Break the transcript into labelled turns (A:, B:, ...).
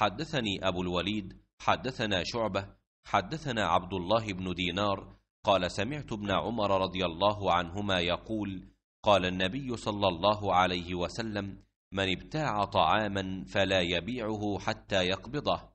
A: حدثني أبو الوليد حدثنا شعبة حدثنا عبد الله بن دينار قال سمعت ابن عمر رضي الله عنهما يقول قال النبي صلى الله عليه وسلم من ابتاع طعاما فلا يبيعه حتى يقبضه